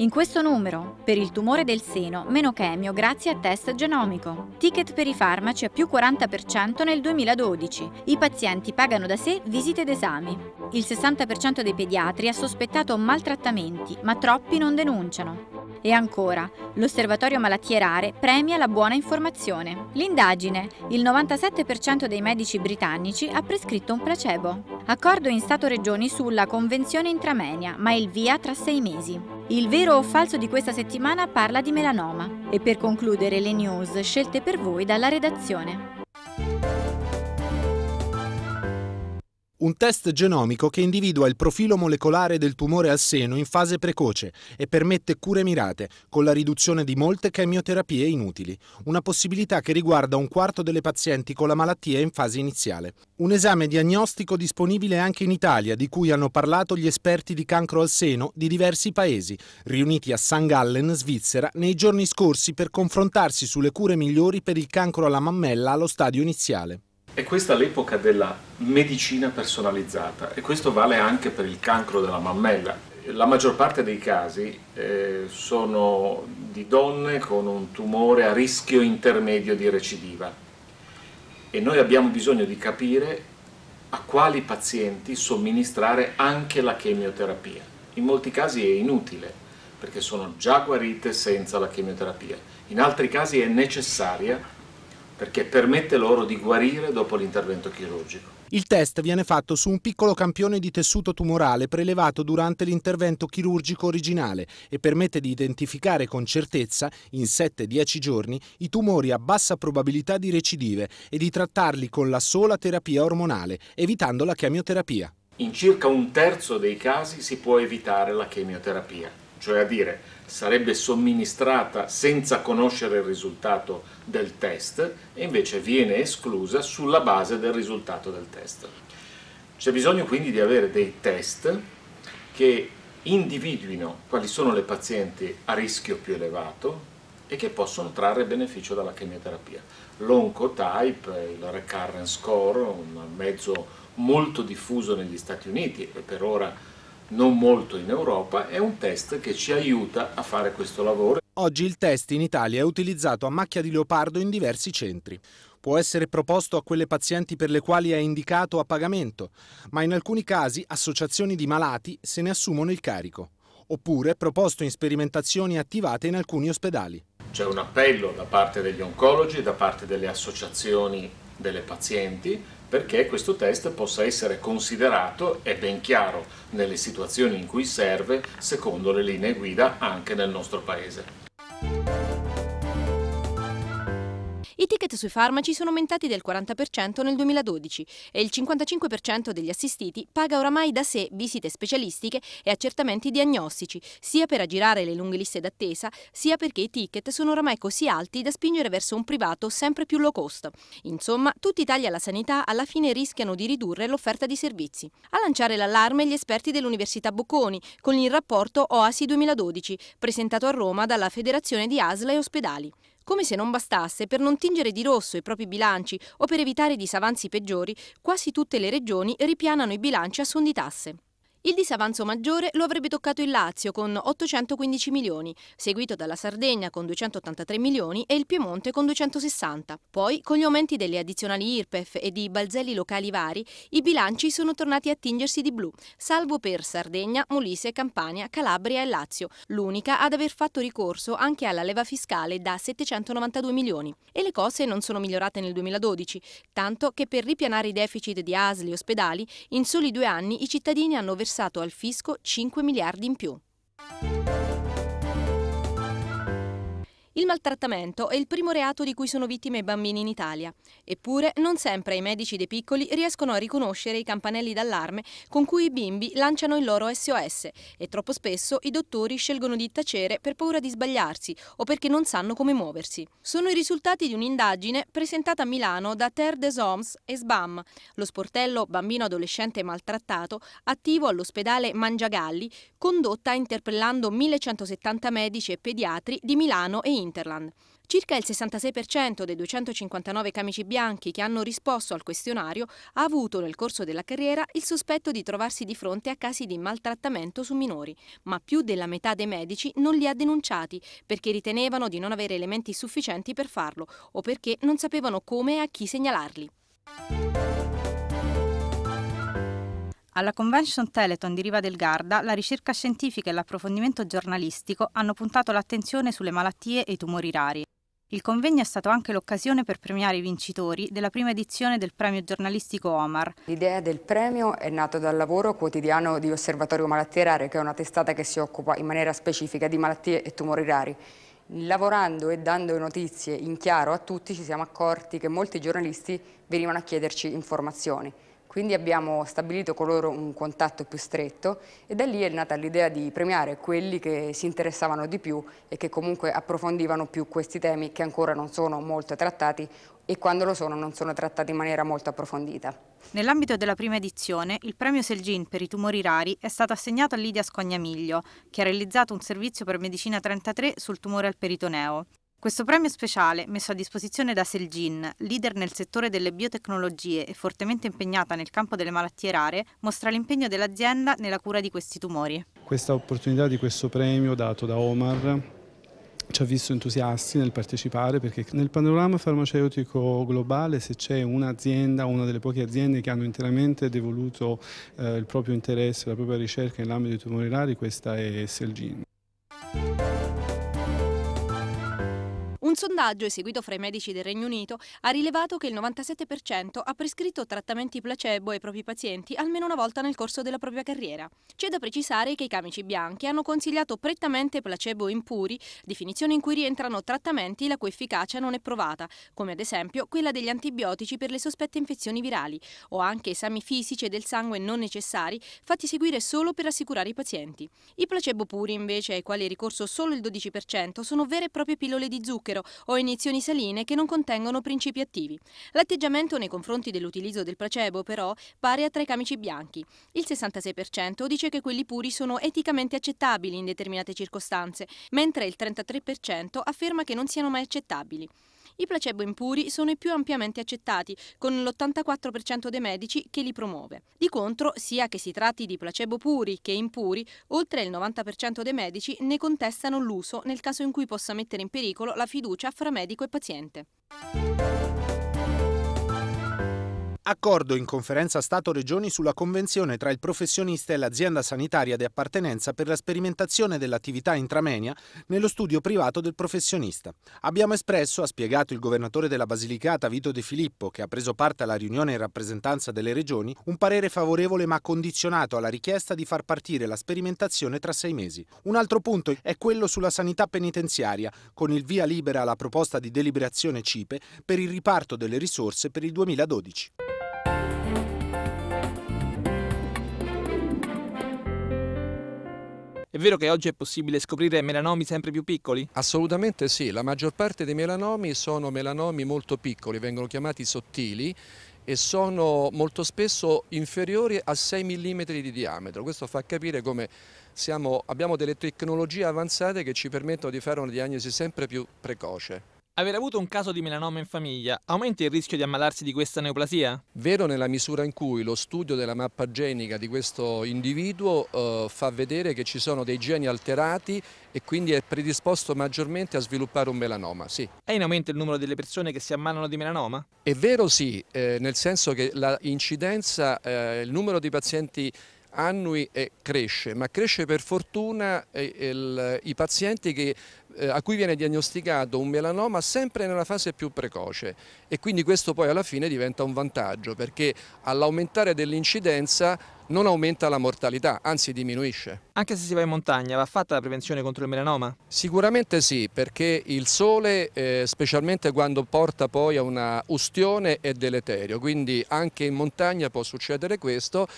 In questo numero, per il tumore del seno, meno chemio grazie a test genomico. Ticket per i farmaci a più 40% nel 2012. I pazienti pagano da sé visite ed esami. Il 60% dei pediatri ha sospettato maltrattamenti, ma troppi non denunciano. E ancora, l'Osservatorio Malattie Rare premia la buona informazione. L'indagine, il 97% dei medici britannici ha prescritto un placebo. Accordo in Stato-Regioni sulla Convenzione Intramenia, ma il via tra sei mesi. Il vero o falso di questa settimana parla di melanoma. E per concludere le news scelte per voi dalla redazione. Un test genomico che individua il profilo molecolare del tumore al seno in fase precoce e permette cure mirate, con la riduzione di molte chemioterapie inutili. Una possibilità che riguarda un quarto delle pazienti con la malattia in fase iniziale. Un esame diagnostico disponibile anche in Italia, di cui hanno parlato gli esperti di cancro al seno di diversi paesi, riuniti a San Gallen, Svizzera, nei giorni scorsi per confrontarsi sulle cure migliori per il cancro alla mammella allo stadio iniziale. E questa è l'epoca della medicina personalizzata e questo vale anche per il cancro della mammella. La maggior parte dei casi eh, sono di donne con un tumore a rischio intermedio di recidiva e noi abbiamo bisogno di capire a quali pazienti somministrare anche la chemioterapia. In molti casi è inutile perché sono già guarite senza la chemioterapia, in altri casi è necessaria perché permette loro di guarire dopo l'intervento chirurgico. Il test viene fatto su un piccolo campione di tessuto tumorale prelevato durante l'intervento chirurgico originale e permette di identificare con certezza, in 7-10 giorni, i tumori a bassa probabilità di recidive e di trattarli con la sola terapia ormonale, evitando la chemioterapia. In circa un terzo dei casi si può evitare la chemioterapia cioè a dire sarebbe somministrata senza conoscere il risultato del test e invece viene esclusa sulla base del risultato del test. C'è bisogno quindi di avere dei test che individuino quali sono le pazienti a rischio più elevato e che possono trarre beneficio dalla chemioterapia. L'oncotype, il recurrence score, un mezzo molto diffuso negli Stati Uniti e per ora non molto in Europa, è un test che ci aiuta a fare questo lavoro. Oggi il test in Italia è utilizzato a macchia di leopardo in diversi centri. Può essere proposto a quelle pazienti per le quali è indicato a pagamento, ma in alcuni casi associazioni di malati se ne assumono il carico, oppure è proposto in sperimentazioni attivate in alcuni ospedali. C'è un appello da parte degli oncologi, da parte delle associazioni delle pazienti perché questo test possa essere considerato e ben chiaro nelle situazioni in cui serve secondo le linee guida anche nel nostro Paese. I ticket sui farmaci sono aumentati del 40% nel 2012 e il 55% degli assistiti paga oramai da sé visite specialistiche e accertamenti diagnostici, sia per aggirare le lunghe liste d'attesa, sia perché i ticket sono oramai così alti da spingere verso un privato sempre più low cost. Insomma, tutti i tagli alla sanità alla fine rischiano di ridurre l'offerta di servizi. A lanciare l'allarme gli esperti dell'Università Bocconi con il rapporto OASI 2012, presentato a Roma dalla Federazione di Asla e ospedali. Come se non bastasse, per non tingere di rosso i propri bilanci o per evitare disavanzi peggiori, quasi tutte le regioni ripianano i bilanci a di tasse. Il disavanzo maggiore lo avrebbe toccato il Lazio con 815 milioni, seguito dalla Sardegna con 283 milioni e il Piemonte con 260. Poi, con gli aumenti delle addizionali IRPEF e di balzelli locali vari, i bilanci sono tornati a tingersi di blu, salvo per Sardegna, Molise, Campania, Calabria e Lazio, l'unica ad aver fatto ricorso anche alla leva fiscale da 792 milioni. E le cose non sono migliorate nel 2012, tanto che per ripianare i deficit di asli e ospedali, in soli due anni i cittadini hanno versato versato al fisco 5 miliardi in più. Il maltrattamento è il primo reato di cui sono vittime i bambini in Italia. Eppure non sempre i medici dei piccoli riescono a riconoscere i campanelli d'allarme con cui i bimbi lanciano il loro SOS e troppo spesso i dottori scelgono di tacere per paura di sbagliarsi o perché non sanno come muoversi. Sono i risultati di un'indagine presentata a Milano da Terre des Hommes e SBAM, lo sportello bambino adolescente maltrattato attivo all'ospedale Mangiagalli, condotta interpellando 1170 medici e pediatri di Milano e India. Interland. Circa il 66% dei 259 camici bianchi che hanno risposto al questionario ha avuto nel corso della carriera il sospetto di trovarsi di fronte a casi di maltrattamento su minori, ma più della metà dei medici non li ha denunciati perché ritenevano di non avere elementi sufficienti per farlo o perché non sapevano come e a chi segnalarli. Alla Convention Teleton di Riva del Garda, la ricerca scientifica e l'approfondimento giornalistico hanno puntato l'attenzione sulle malattie e i tumori rari. Il convegno è stato anche l'occasione per premiare i vincitori della prima edizione del premio giornalistico Omar. L'idea del premio è nata dal lavoro quotidiano di Osservatorio Malattie Rare, che è una testata che si occupa in maniera specifica di malattie e tumori rari. Lavorando e dando notizie in chiaro a tutti ci siamo accorti che molti giornalisti venivano a chiederci informazioni. Quindi abbiamo stabilito con loro un contatto più stretto e da lì è nata l'idea di premiare quelli che si interessavano di più e che comunque approfondivano più questi temi che ancora non sono molto trattati e quando lo sono non sono trattati in maniera molto approfondita. Nell'ambito della prima edizione, il premio Selgin per i tumori rari è stato assegnato a Lidia Scognamiglio, che ha realizzato un servizio per Medicina 33 sul tumore al peritoneo. Questo premio speciale, messo a disposizione da Selgin, leader nel settore delle biotecnologie e fortemente impegnata nel campo delle malattie rare, mostra l'impegno dell'azienda nella cura di questi tumori. Questa opportunità di questo premio dato da Omar ci ha visto entusiasti nel partecipare perché nel panorama farmaceutico globale se c'è un'azienda, una delle poche aziende che hanno interamente devoluto eh, il proprio interesse, la propria ricerca nell'ambito dei tumori rari, questa è Selgin sondaggio eseguito fra i medici del Regno Unito ha rilevato che il 97% ha prescritto trattamenti placebo ai propri pazienti almeno una volta nel corso della propria carriera. C'è da precisare che i camici bianchi hanno consigliato prettamente placebo impuri, definizione in cui rientrano trattamenti la cui efficacia non è provata, come ad esempio quella degli antibiotici per le sospette infezioni virali, o anche esami fisici e del sangue non necessari fatti seguire solo per assicurare i pazienti. I placebo puri, invece, ai quali è ricorso solo il 12%, sono vere e proprie pillole di zucchero, o iniezioni saline che non contengono principi attivi. L'atteggiamento nei confronti dell'utilizzo del placebo, però, pare tra i camici bianchi. Il 66% dice che quelli puri sono eticamente accettabili in determinate circostanze, mentre il 33% afferma che non siano mai accettabili. I placebo impuri sono i più ampiamente accettati, con l'84% dei medici che li promuove. Di contro, sia che si tratti di placebo puri che impuri, oltre il 90% dei medici ne contestano l'uso nel caso in cui possa mettere in pericolo la fiducia fra medico e paziente. Accordo in conferenza Stato-Regioni sulla convenzione tra il professionista e l'azienda sanitaria di appartenenza per la sperimentazione dell'attività intramenia nello studio privato del professionista. Abbiamo espresso, ha spiegato il governatore della Basilicata Vito De Filippo, che ha preso parte alla riunione in rappresentanza delle regioni, un parere favorevole ma condizionato alla richiesta di far partire la sperimentazione tra sei mesi. Un altro punto è quello sulla sanità penitenziaria, con il via libera alla proposta di deliberazione CIPE per il riparto delle risorse per il 2012. È vero che oggi è possibile scoprire melanomi sempre più piccoli? Assolutamente sì, la maggior parte dei melanomi sono melanomi molto piccoli, vengono chiamati sottili e sono molto spesso inferiori a 6 mm di diametro. Questo fa capire come siamo, abbiamo delle tecnologie avanzate che ci permettono di fare una diagnosi sempre più precoce. Aver avuto un caso di melanoma in famiglia aumenta il rischio di ammalarsi di questa neoplasia? Vero nella misura in cui lo studio della mappa genica di questo individuo eh, fa vedere che ci sono dei geni alterati e quindi è predisposto maggiormente a sviluppare un melanoma, sì. È in aumento il numero delle persone che si ammalano di melanoma? È vero sì, eh, nel senso che l'incidenza, eh, il numero di pazienti annui e cresce, ma cresce per fortuna eh, il, i pazienti che, eh, a cui viene diagnosticato un melanoma sempre nella fase più precoce e quindi questo poi alla fine diventa un vantaggio perché all'aumentare dell'incidenza non aumenta la mortalità, anzi diminuisce. Anche se si va in montagna, va fatta la prevenzione contro il melanoma? Sicuramente sì, perché il sole, eh, specialmente quando porta poi a una ustione, è deleterio, quindi anche in montagna può succedere questo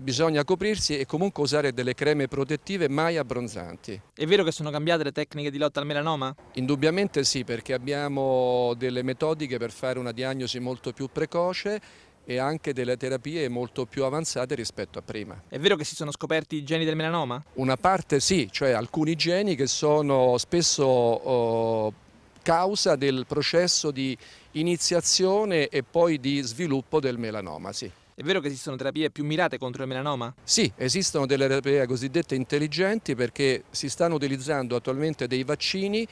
bisogna coprirsi e comunque usare delle creme protettive mai abbronzanti. È vero che sono cambiate le tecniche di lotta al melanoma? Indubbiamente sì, perché abbiamo delle metodiche per fare una diagnosi molto più precoce e anche delle terapie molto più avanzate rispetto a prima. È vero che si sono scoperti i geni del melanoma? Una parte sì, cioè alcuni geni che sono spesso oh, causa del processo di iniziazione e poi di sviluppo del melanoma, sì. È vero che esistono terapie più mirate contro il melanoma? Sì, esistono delle terapie cosiddette intelligenti perché si stanno utilizzando attualmente dei vaccini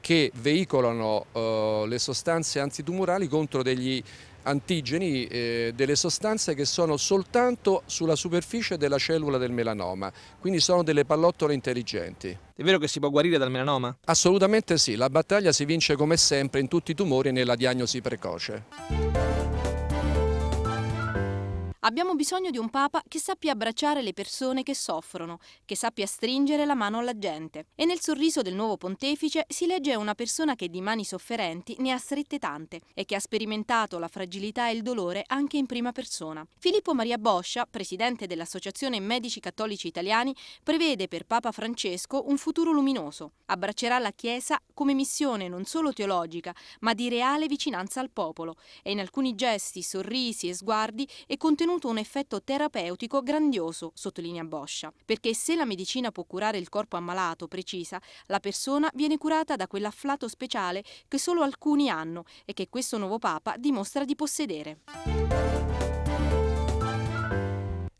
che veicolano eh, le sostanze antitumorali contro degli antigeni, eh, delle sostanze che sono soltanto sulla superficie della cellula del melanoma, quindi sono delle pallottole intelligenti. È vero che si può guarire dal melanoma? Assolutamente sì, la battaglia si vince come sempre in tutti i tumori nella diagnosi precoce. Abbiamo bisogno di un Papa che sappia abbracciare le persone che soffrono, che sappia stringere la mano alla gente. E nel sorriso del nuovo pontefice si legge una persona che di mani sofferenti ne ha strette tante e che ha sperimentato la fragilità e il dolore anche in prima persona. Filippo Maria Boscia, presidente dell'Associazione Medici Cattolici Italiani, prevede per Papa Francesco un futuro luminoso. Abbraccerà la Chiesa come missione non solo teologica, ma di reale vicinanza al popolo e in alcuni gesti, sorrisi e sguardi è contenuto ottenuto un effetto terapeutico grandioso, sottolinea Boscia, perché se la medicina può curare il corpo ammalato, precisa, la persona viene curata da quell'afflato speciale che solo alcuni hanno e che questo nuovo Papa dimostra di possedere.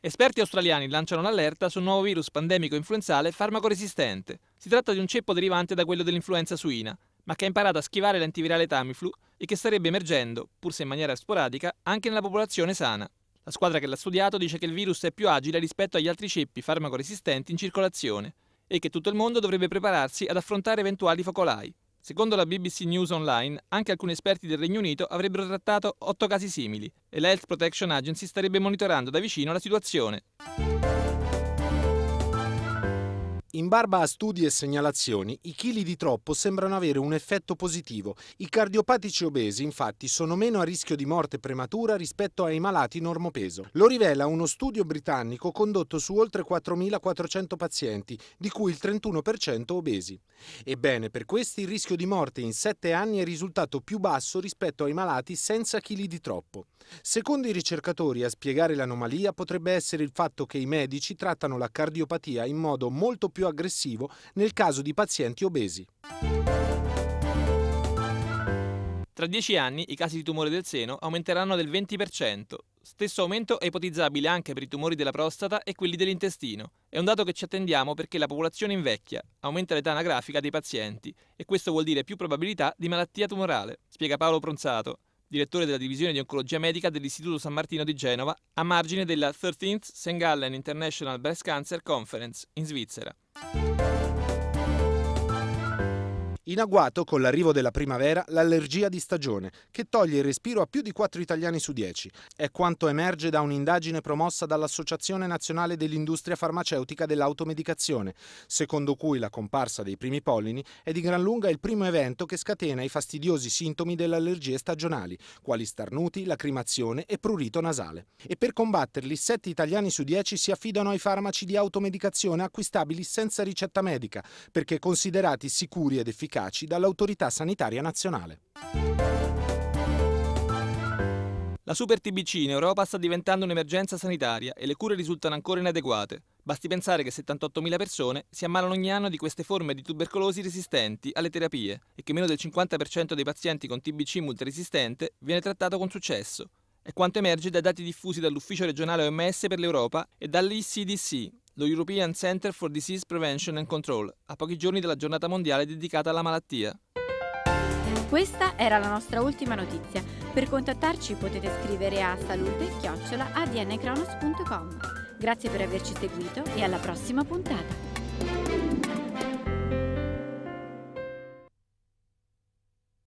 Esperti australiani lanciano l'allerta sul nuovo virus pandemico influenzale farmacoresistente. Si tratta di un ceppo derivante da quello dell'influenza suina, ma che ha imparato a schivare l'antivirale Tamiflu e che starebbe emergendo, pur se in maniera sporadica, anche nella popolazione sana. La squadra che l'ha studiato dice che il virus è più agile rispetto agli altri ceppi farmacoresistenti in circolazione e che tutto il mondo dovrebbe prepararsi ad affrontare eventuali focolai. Secondo la BBC News Online, anche alcuni esperti del Regno Unito avrebbero trattato otto casi simili e l'Health Protection Agency starebbe monitorando da vicino la situazione. In barba a studi e segnalazioni, i chili di troppo sembrano avere un effetto positivo. I cardiopatici obesi, infatti, sono meno a rischio di morte prematura rispetto ai malati normopeso. Lo rivela uno studio britannico condotto su oltre 4.400 pazienti, di cui il 31% obesi. Ebbene, per questi il rischio di morte in 7 anni è risultato più basso rispetto ai malati senza chili di troppo. Secondo i ricercatori, a spiegare l'anomalia potrebbe essere il fatto che i medici trattano la cardiopatia in modo molto più più aggressivo nel caso di pazienti obesi. Tra dieci anni i casi di tumore del seno aumenteranno del 20%. Stesso aumento è ipotizzabile anche per i tumori della prostata e quelli dell'intestino. È un dato che ci attendiamo perché la popolazione invecchia, aumenta l'età anagrafica dei pazienti e questo vuol dire più probabilità di malattia tumorale, spiega Paolo Pronzato, direttore della divisione di oncologia medica dell'Istituto San Martino di Genova, a margine della 13th St. Gallen International Breast Cancer Conference in Svizzera. Música In agguato, con l'arrivo della primavera, l'allergia di stagione, che toglie il respiro a più di 4 italiani su 10. È quanto emerge da un'indagine promossa dall'Associazione Nazionale dell'Industria Farmaceutica dell'Automedicazione, secondo cui la comparsa dei primi pollini è di gran lunga il primo evento che scatena i fastidiosi sintomi delle allergie stagionali, quali starnuti, lacrimazione e prurito nasale. E per combatterli, 7 italiani su 10 si affidano ai farmaci di automedicazione acquistabili senza ricetta medica, perché considerati sicuri ed efficaci efficaci dall'autorità sanitaria nazionale. La super TBC in Europa sta diventando un'emergenza sanitaria e le cure risultano ancora inadeguate. Basti pensare che 78.000 persone si ammalano ogni anno di queste forme di tubercolosi resistenti alle terapie e che meno del 50% dei pazienti con TBC multiresistente viene trattato con successo. È quanto emerge dai dati diffusi dall'Ufficio regionale OMS per l'Europa e dall'ECDC, lo European Center for Disease Prevention and Control, a pochi giorni della giornata mondiale dedicata alla malattia. Questa era la nostra ultima notizia. Per contattarci potete scrivere a salute-adncronos.com. Grazie per averci seguito e alla prossima puntata.